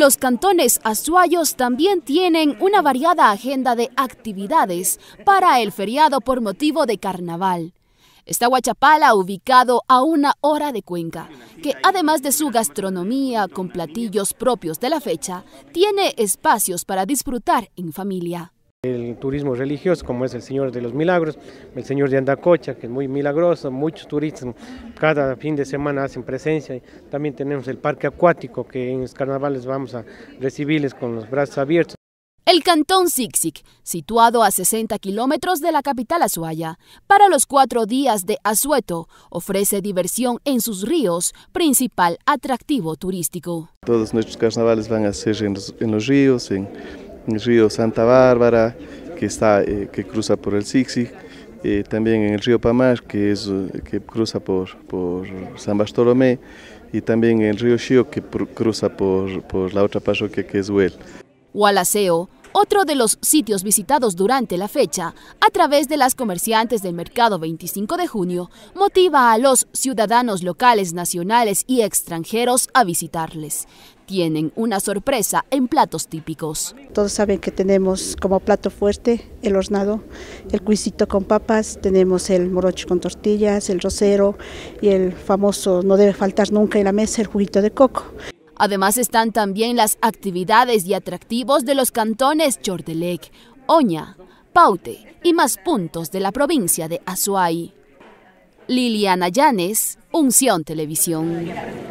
Los cantones azuayos también tienen una variada agenda de actividades para el feriado por motivo de carnaval. Está Huachapala ubicado a una hora de Cuenca, que además de su gastronomía con platillos propios de la fecha, tiene espacios para disfrutar en familia. El turismo religioso, como es el Señor de los Milagros, el Señor de Andacocha, que es muy milagroso, muchos turistas cada fin de semana hacen presencia. También tenemos el parque acuático, que en los carnavales vamos a recibirles con los brazos abiertos. El cantón Sixic, situado a 60 kilómetros de la capital Azuaya, para los cuatro días de Azueto, ofrece diversión en sus ríos, principal atractivo turístico. Todos nuestros carnavales van a ser en los ríos, en el río Santa Bárbara, que, está, eh, que cruza por el Sixig, eh, también en el río Pamás, que, es, eh, que cruza por, por San Bartolomé, y también en el río Xio, que cruza por, la otra parroquia que es Huel. Gualaceo, otro de los sitios visitados durante la fecha, a través de las comerciantes del mercado 25 de junio, motiva a los ciudadanos locales, nacionales y extranjeros a visitarles tienen una sorpresa en platos típicos. Todos saben que tenemos como plato fuerte el hornado, el cuisito con papas, tenemos el morocho con tortillas, el rosero y el famoso, no debe faltar nunca en la mesa, el juguito de coco. Además están también las actividades y atractivos de los cantones Chordelec, Oña, Paute y más puntos de la provincia de Azuay. Liliana Llanes, Unción Televisión.